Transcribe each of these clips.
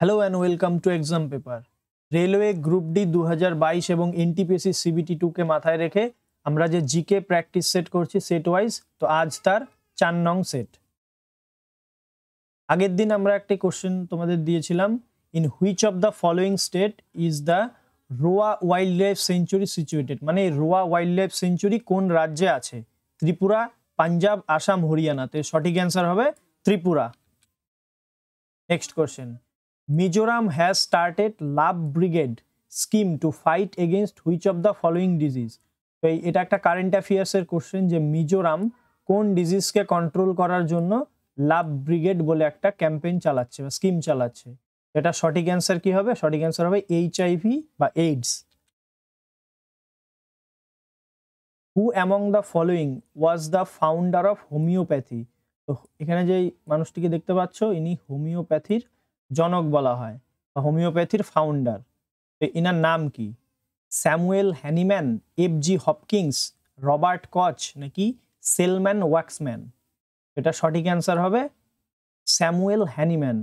Hello and welcome to exam paper railway group D দু এবং NTPC CBT টুকে মাথায় রেখে আমরা যে জিকে প্র্যাকটিস সেট করছি সেট ওয়াইজ তো আজ তার চার নং সেট আগের দিন আমরা একটি কোশ্চেন তোমাদের দিয়েছিলাম in which of the following state is the Rowa wild life sanctuary situated মানে রোয়া ওয়াইল্ড লাইফ সেঞ্চুরি কোন রাজ্যে আছে ত্রিপুরা পাঞ্জাব আসাম হরিয়ানাতে সঠিক অ্যান্সার হবে Tripura next question Mizoram has started love brigade scheme to fight against which of the following disease তো এটা একটা current অ্যাফেয়ার্সের question যে মিজোরাম কোন ডিজিজকে কন্ট্রোল করার জন্য লাভ ব্রিগেড বলে একটা ক্যাম্পেইন চালাচ্ছে বা স্কিম চালাচ্ছে এটা সঠিক অ্যান্সার কি হবে সঠিক অ্যান্সার হবে আইভি বা AIDS who among the following was the founder of homoeopathy তো এখানে যেই মানুষটিকে দেখতে পাচ্ছ ইনি হোমিওপ্যাথির জনক বলা হয় বা হোমিওপ্যাথির ফাউন্ডার তো ইনার নাম কি Samuel Hahnemann F G Hopkins Robert Koch নাকি সেলম্যান ওয়াক্সম্যান এটা সঠিক অ্যান্সার হবে স্যামুয়েল হ্যানিম্যান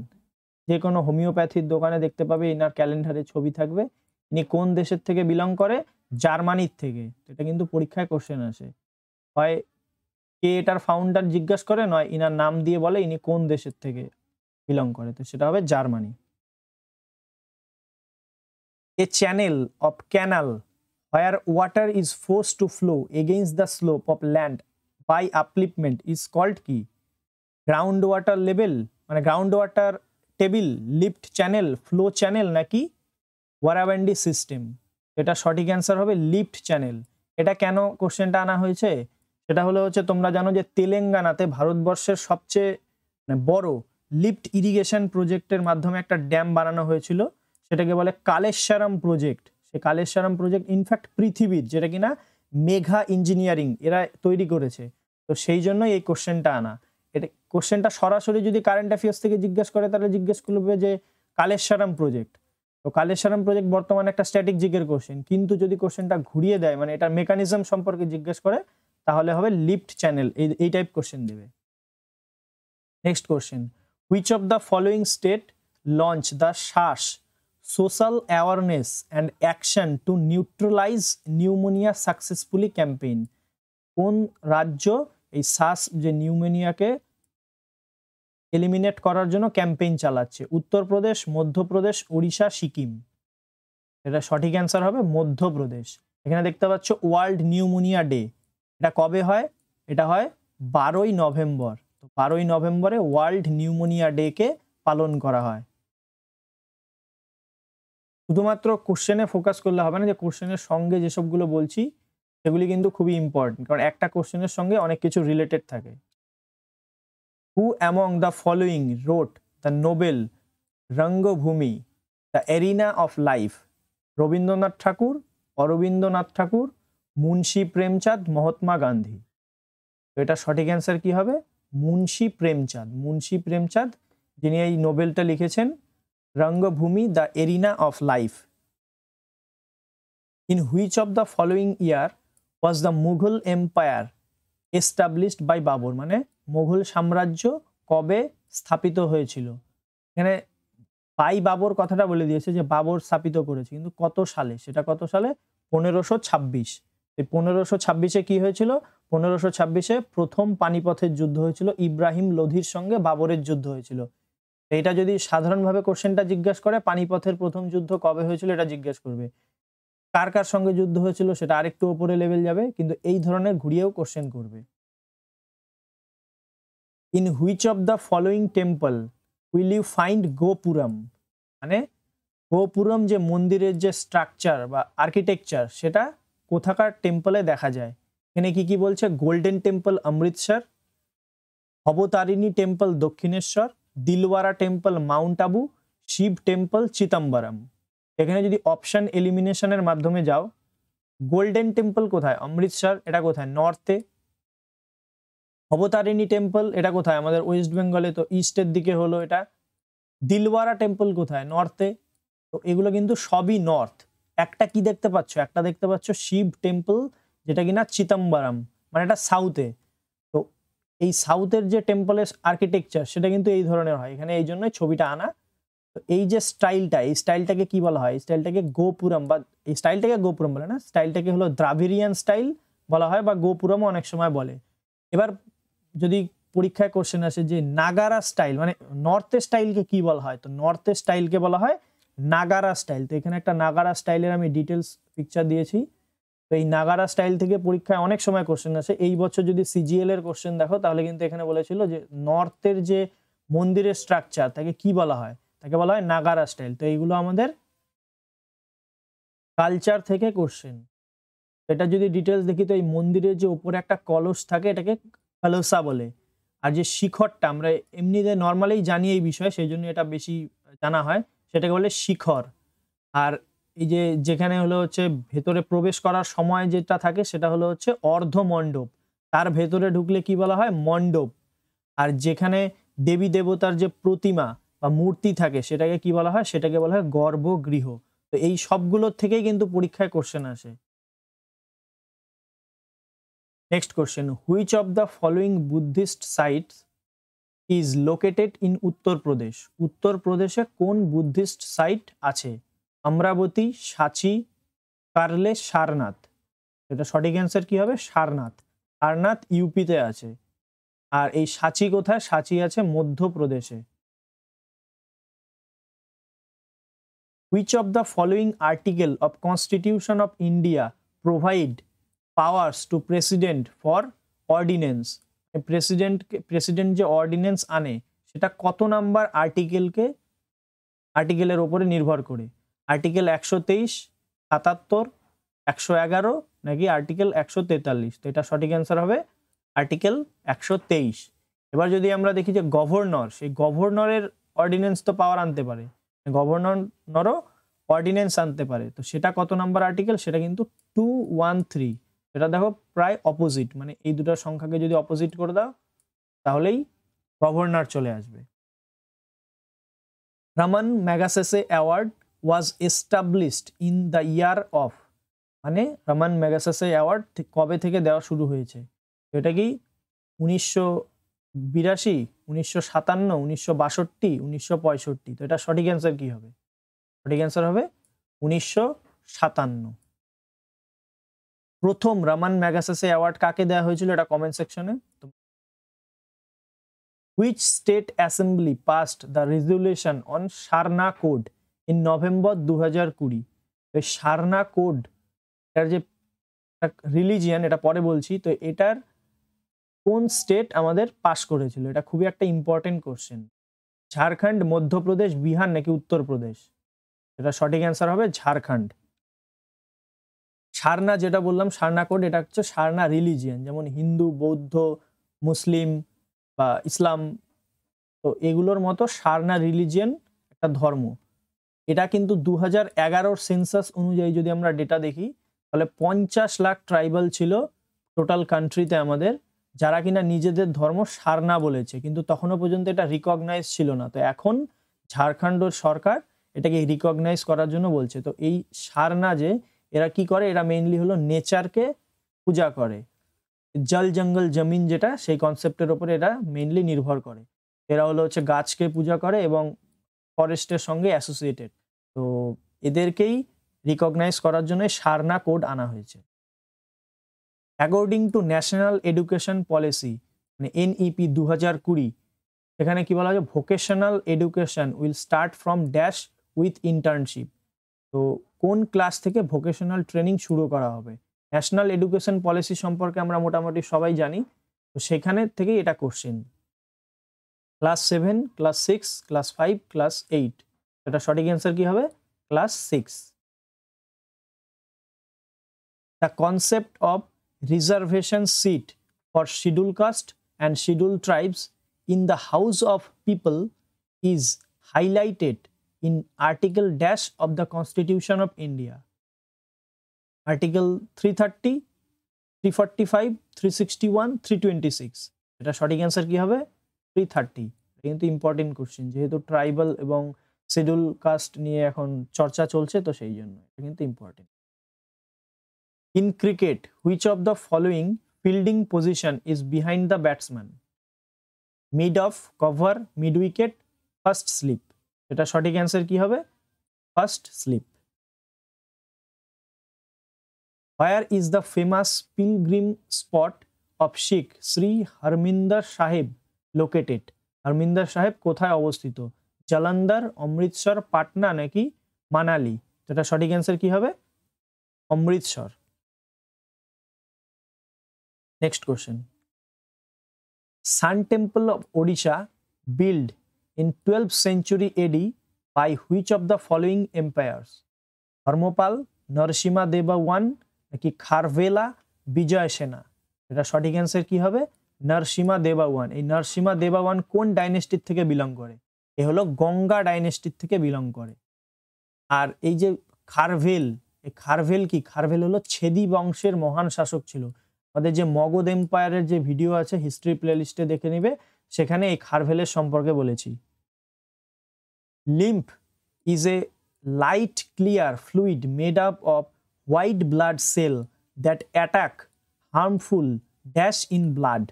যে কোনো হোমিওপ্যাথির দোকানে দেখতে পাবে ইনার ক্যালেন্ডারে ছবি থাকবে ইনি কোন দেশের থেকে বিলং করে জার্মানির থেকে এটা কিন্তু পরীক্ষায় কোশ্চেন আসে হয় কে এটার ফাউন্ডার জিজ্ঞাসা করে নয় ইনার নাম দিয়ে বলে ইনি কোন দেশের থেকে বিলং করে তো সেটা হবে Germany a channel of canal where water is force to flow against the slope of land by upliftment is called কি গ্রাউন্ড ওয়াটার লেভেল মানে ground water table lift channel flow channel নাকি warabandi system এটা সঠিক answer হবে lift channel এটা কেন কোশ্চেনটা আনা হয়েছে সেটা হলো হচ্ছে তোমরা জানো যে তেলেঙ্গানাতে ভারতবর্ষের সবচেয়ে মানে বড় লিফ্ট ইরিগেশন প্রজেক্টের মাধ্যমে একটা ড্যাম বানানো হয়েছিল সেটাকে বলে কালেশ্বরম প্রজেক্ট সে কালেশ্বরম প্রজেক্ট ইনফ্যাক্ট পৃথিবীর যেটা কিনা মেঘা ইঞ্জিনিয়ারিং এরা তৈরি করেছে তো সেই জন্য এই কোশ্চেনটা আনা এটা কোশ্চেনটা সরাসরি যদি কারেন্ট অ্যাফেয়ার্স থেকে জিজ্ঞেস করে তাহলে জিজ্ঞেস করবে যে কালেশ্বরম প্রজেক্ট তো কালেশ্বরম প্রজেক্ট বর্তমানে একটা স্ট্যাটিক জিগের কোশ্চেন কিন্তু যদি কোশ্চেনটা ঘুরিয়ে দেয় মানে এটার মেকানিজম সম্পর্কে জিজ্ঞেস করে তাহলে হবে লিফ্ট চ্যানেল এই এই টাইপ কোশ্চেন দেবে next question which of the following state launch the SAANS social awareness and action to neutralise pneumonia successfully campaign কোন রাজ্য এই শ্বাস যে নিউমোনিয়াকে এলিমিনেট করার জন্য ক্যাম্পেইন চালাচ্ছে উত্তরপ্রদেশ মধ্যপ্রদেশ ওড়িশা সিকিম এটা সঠিক অ্যান্সার হবে মধ্যপ্রদেশ এখানে দেখতে পাচ্ছ ওয়ার্ল্ড নিউমোনিয়া ডে এটা কবে হয় এটা হয় বারোই নভেম্বর বারোই নভেম্বরে ওয়ার্ল্ড নিউমোনিয়া ডেকে পালন করা হয় শুধুমাত্র কোশ্চেনে ফোকাস করলে হবে না যে কোশ্চেনের সঙ্গে যেসবগুলো বলছি সেগুলি কিন্তু খুবই ইম্পর্টেন্ট কারণ একটা কোশ্চেনের সঙ্গে অনেক কিছু রিলেটেড থাকে who among the following wrote the novel Rangbhoomi the arena of life Rabindranath Thakur Arabindanath Thakur Munshi Premchand Mahatma Gandhi এটা সঠিক অ্যান্সার কি হবে মুন্সী প্রেমচাঁদ মুন্সী প্রেমচাঁদ যিনি এই নোবেলটা লিখেছেন Rangbhoomi the arena of life in which of the following year was the Mughal empire established by Babur মানে মুঘল সাম্রাজ্য কবে স্থাপিত হয়েছিল এখানে বাই বাবর কথাটা বলে দিয়েছে যে বাবর স্থাপিত করেছে কিন্তু কত সালে সেটা কত সালে পনেরোশো ছাব্বিশ এই পনেরোশো ছাব্বিশে কি হয়েছিল পনেরোশো ছাব্বিশে প্রথম পানিপথের যুদ্ধ হয়েছিল ইব্রাহিম লোধির সঙ্গে বাবরের যুদ্ধ হয়েছিল এটা যদি সাধারণভাবে কোশ্চেনটা জিজ্ঞাসা করে পানিপথের প্রথম যুদ্ধ কবে হয়েছিল এটা জিজ্ঞেস করবে কার কার সঙ্গে যুদ্ধ হয়েছিল সেটা আরেকটু ওপরে লেভেল যাবে কিন্তু এই ধরনের ঘুরিয়েও কোশ্চেন করবে in which of the following temple will you find gopuram মানে গোপুরম যে মন্দিরের যে স্ট্রাকচার বা আর্কিটেকচার সেটা কোথাকার টেম্পলে দেখা যায় এখানে কি কি বলছে golden temple Amritsar Abatarini temple Dakshineswar Dilwara temple mount Abu Shiva temple Chidambaram এখানে যদি অপশন এলিমিনেশনের মাধ্যমে যাও গোল্ডেন টেম্পল কোথায় অমৃতসর এটা কোথায় নর্থে অবতারিণী টেম্পল এটা কোথায় আমাদের ওয়েস্ট বেঙ্গলে তো ইস্টের দিকে হলো এটা দিলওয়ারা টেম্পল কোথায় নর্থে তো এগুলো কিন্তু সবই নর্থ একটা কি দেখতে পাচ্ছ একটা দেখতে পাচ্ছ শিব টেম্পল যেটা কিনা চিতম্বরম মানে এটা সাউথে তো এই সাউথের যে টেম্পলের আর্কিটেকচার সেটা কিন্তু এই ধরনের হয় এখানে এই জন্যই ছবিটা আনা তো এই যে স্টাইলটা এই স্টাইলটাকে কি বলা হয় এই স্টাইলটাকে গোপুরম বা এই স্টাইলটাকে গোপুরম বলে না স্টাইলটাকে হলো দ্রাভিরিয়ান স্টাইল বলা হয় বা গোপুরমও অনেক সময় বলে এবার যদি পরীক্ষায় কোশ্চেন আসে যে নাগারা স্টাইল মানে নর্থের স্টাইলকে কি বলা হয় তো নর্থের স্টাইলকে বলা হয় নাগারা স্টাইল তো এখানে একটা নাগারা স্টাইলের আমি ডিটেলস পিকচার দিয়েছি তো এই নাগারা স্টাইল থেকে পরীক্ষায় অনেক সময় কোশ্চেন আসে এই বছর যদি সিজিএল এর কোশ্চেন দেখো তাহলে কিন্তু এখানে বলেছিল যে নর্থের যে মন্দিরের স্ট্রাকচার তাকে কি বলা হয় তাকে বলা হয় নাগারা স্টাইল তো এইগুলো আমাদের কালচার থেকে কোশ্চেন এটা যদি ডিটেলস দেখি তো এই মন্দিরের যে উপরে একটা কলস থাকে এটাকে কলসা বলে আর যে শিখরটা আমরা এমনিতে নর্মালি জানি এই বিষয়ে সেই জন্য এটা বেশি জানা হয় সেটাকে বলে শিখর আর এই যে যেখানে হলো হচ্ছে ভেতরে প্রবেশ করার সময় যেটা থাকে সেটা হলো হচ্ছে অর্ধমণ্ডপ তার ভেতরে ঢুকলে কি বলা হয় মণ্ডপ আর যেখানে দেবী দেবতার যে প্রতিমা বা মূর্তি থাকে সেটাকে কি বলা হয় সেটাকে বলা হয় গর্ভগৃহ তো এই সবগুলোর থেকেই কিন্তু পরীক্ষায় কোশ্চেন আসে next question which of the following Buddhist sites is located in Uttar Pradesh উত্তরপ্রদেশে কোন বুদ্ধিস্ট সাইট আছে অমরাবতী সাচি কার্লে সারনাথ এটা সঠিক অ্যান্সার কি হবে সারনাথ সারনাথ ইউপিতে আছে আর এই সাচি কোথায় সাচি আছে মধ্যপ্রদেশে which of the following article of constitution of India provide powers to president for ordinance প্রেসিডেন্টকে প্রেসিডেন্ট যে অর্ডিন্যান্স আনে সেটা কত নাম্বার আর্টিকেলকে আর্টিকেলের ওপরে নির্ভর করে আর্টিকেল একশো তেইশ সাতাত্তর একশো এগারো নাকি আর্টিকেল একশো তেতাল্লিশ তো এটা সঠিক অ্যান্সার হবে আর্টিকেল একশো তেইশ এবার যদি আমরা দেখি যে গভর্নর সেই গভর্নরের অর্ডিন্যান্স তো পাওয়ার আনতে পারে গভর্নরও অর্ডিন্যান্স আনতে পারে তো সেটা কত নাম্বার আর্টিকেল সেটা কিন্তু টু ওয়ান থ্রি এটা দেখো প্রায় অপোজিট মানে এই দুটো সংখ্যাকে যদি অপোজিট করে দাও তাহলেই গভর্নর চলে আসবে Ramon Magsaysay award was established in the year of মানে রামান ম্যাগাসেসে অ্যাওয়ার্ড কবে থেকে দেওয়া শুরু হয়েছে এটা কি উনিশশো বিরাশি উনিশশো সাতান্ন উনিশশো বাষট্টি উনিশশো পঁয়ষট্টি তো এটা সঠিক অ্যান্সার কী হবে সঠিক অ্যান্সার হবে উনিশশো সাতান্ন প্রথম রামান ম্যাগাসাসে অ্যাওয়ার্ড কাকে দেওয়া হয়েছিল এটা কমেন্ট সেকশনে which state assembly passed the resolution on Sarna code in November দু হাজার কুড়ি ওই সারনা কোড এটার যে রিলিজিয়ান এটা পরে বলছি তো এটার কোন স্টেট আমাদের পাস করেছিল এটা খুবই একটা ইম্পর্টেন্ট কোশ্চেন ঝাড়খণ্ড মধ্যপ্রদেশ বিহার নাকি উত্তরপ্রদেশ এটা সঠিক অ্যান্সার হবে ঝাড়খণ্ড সারনা যেটা বললাম সারনা কোড এটা হচ্ছে সারনা রিলিজিয়ান যেমন হিন্দু বৌদ্ধ মুসলিম বা ইসলাম তো এগুলোর মতো সারনা রিলিজিয়ান একটা ধর্ম এটা কিন্তু দু হাজার এগারোর সেন্সাস অনুযায়ী যদি আমরা ডেটা দেখি তাহলে পঞ্চাশ লাখ ট্রাইবাল ছিল টোটাল কান্ট্রিতে আমাদের যারা কিনা নিজেদের ধর্ম সারনা বলেছে কিন্তু তখনও পর্যন্ত এটা রিকগনাইজ ছিল না তো এখন ঝাড়খণ্ড সরকার এটাকে রিকগনাইজ করার জন্য বলছে তো এই সারনা যে এরা কি করে এরা মেইনলি হলো নেচারকে পূজা করে জল জঙ্গল জমিন যেটা সেই কনসেপ্টের ওপরে এরা মেইনলি নির্ভর করে এরা হলো হচ্ছে গাছকে পূজা করে এবং ফরেস্টের সঙ্গে অ্যাসোসিয়েটেড তো এদেরকেই রিকগনাইজ করার জন্য সারনা কোড আনা হয়েছে according to national education policy মানে এনইপি e দু হাজার কুড়ি এখানে কি বলা হয় vocational education will start from dash with internship তো কোন ক্লাস থেকে ভোকেশনাল ট্রেনিং শুরু করা হবে ন্যাশনাল এডুকেশন পলিসি সম্পর্কে আমরা মোটামুটি সবাই জানি তো সেখানে থেকে এটা question class seven class six class five class eight এটা সঠিক অ্যান্সার কি হবে class six the concept of reservation seat for schedule caste and schedule tribes in the house of people is highlighted dash the constitution of India article three thirty three constitution five three sixty one three twenty six এটা সঠিক answer কি হবে three thirty এটা কিন্তু important question যেহেতু tribal এবং schedule caste নিয়ে এখন চর্চা চলছে তো সেই জন্য এটা কিন্তু important in cricket which of the following fielding position is behind the batsman mid off cover mid wicket first slip এটা সঠিক অ্যান্সার কি হবে first slip where is the famous pilgrim spot of Sikh Shri Harmandir Sahib located হরমিন্দার সাহেব কোথায় অবস্থিত জালান্দার অমৃতসর পাটনা নাকি মানালি এটা সঠিক অ্যান্সার কি হবে Amritsar next question sun temple of Odisha build in 12th century AD by which of the following empires? Dharmapala Narasimha Deva one নাকি খারভেলা বিজয় সেনা এটা সঠিক অ্যান্সার কি হবে নরসিমা দেবা ওয়ান এই নরসিমা দেবা ওয়ান কোন ডাইনেস্টির থেকে বিলং করে এ হলো গঙ্গা ডাইনেস্টির থেকে বিলং করে আর এই যে খারভেল এই খারভেল কি খারভেল হলো ছেদি বংশের মহান শাসক ছিল আমাদের যে মগদ এম্পায়ারের যে ভিডিও আছে হিস্ট্রি প্লেলিস্টে দেখে নেবে সেখানে এই খারভেলের সম্পর্কে বলেছি lymph is a light clear fluid made up of white blood cell that attack harmful dash in blood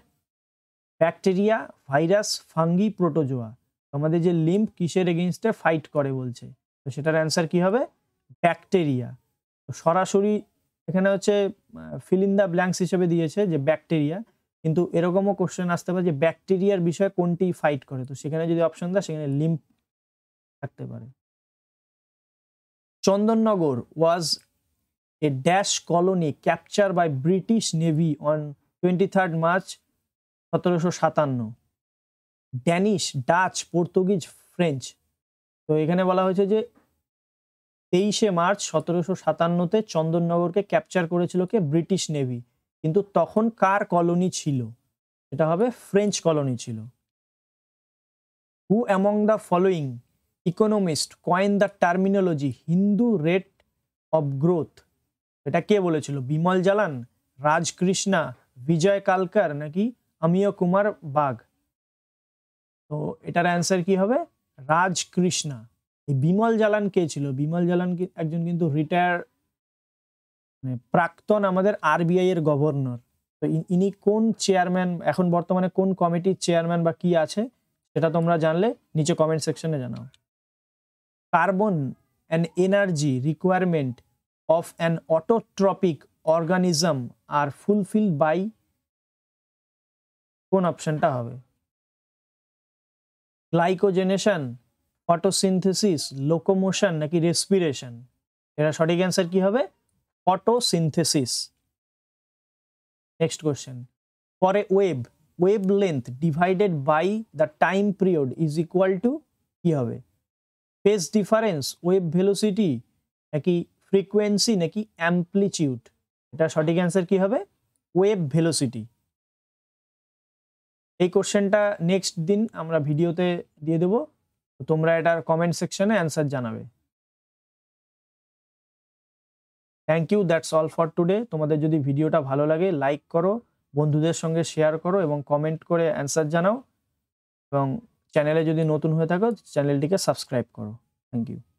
bacteria virus fungi protozoa আমাদের যে লিম্প কিসের এগেনস্টে ফাইট করে বলছে তো সেটার অ্যান্সার কি হবে ব্যাকটেরিয়া সরাসরি এখানে হচ্ছে ফিলিন দ্য ব্ল্যাঙ্কস হিসেবে দিয়েছে যে ব্যাকটেরিয়া কিন্তু এরকমও কোশ্চেন আসতে পারে যে ব্যাকটেরিয়ার বিষয়ে কোনটি ফাইট করে তো সেখানে যদি অপশন দেয় সেখানে লিম্প থাকতে পারে Chandannagar was a dash colony capture by British navy on twenty third March সতেরোশো সাতান্ন ড্যানিশ ডাচ পর্তুগিজ ফ্রেঞ্চ তো এখানে বলা হয়েছে যে তেইশে মার্চ সতেরোশো সাতান্নতে চন্দননগরকে ক্যাপচার করেছিল কে ব্রিটিশ নেভি কিন্তু তখন কার কলোনি ছিল এটা হবে ফ্রেঞ্চ কলোনি ছিল who among the following economist coin the terminology Hindu rate of growth এটা কে বলেছিল বিমল জালান রাজকৃষ্ণা বিজয় কালকার নাকি অমিয় কুমার বাঘ তো এটার অ্যান্সার কি হবে রাজকৃষ্ণা এই বিমল জালান কে ছিল বিমল জালান একজন কিন্তু রিটায়ার মানে প্রাক্তন আমাদের আরবিআই এর গভর্নর তো ইনি কোন চেয়ারম্যান এখন বর্তমানে কোন কমিটির চেয়ারম্যান বা কি আছে সেটা তোমরা জানলে নিচে কমেন্ট সেকশনে জানাও carbon and energy requirement of an autotrophic organism are fulfil by কোন অপশনটা হবে গ্লাইকোজেনেশন ফটোসিনথেসিস লোকোমোশন নাকি রেসপিরেশন এরা সঠিক অ্যান্সার কি হবে ফটোসিনথেসিস নেক্সট কোয়েশ্চেন পরে wave wave length divided by the time period is equal to কী হবে ফেস ডিফারেন্স ওয়েব ভেলোসিটি নাকি ফ্রিকোয়েন্সি নাকি অ্যাম্পলিচিউড এটা সঠিক অ্যান্সার কী হবে ওয়েব ভেলোসিটি এই কোশ্চেনটা নেক্সট দিন আমরা ভিডিওতে দিয়ে দেবো তোমরা এটার কমেন্ট সেকশনে অ্যান্সার জানাবে thank you that's all for today তোমাদের যদি ভিডিওটা ভালো লাগে লাইক করো বন্ধুদের সঙ্গে শেয়ার করো এবং কমেন্ট করে অ্যান্সার জানাও এবং চ্যানেলে যদি নতুন হয়ে থাকো চ্যানেলটিকে সাবস্ক্রাইব করো থ্যাংক ইউ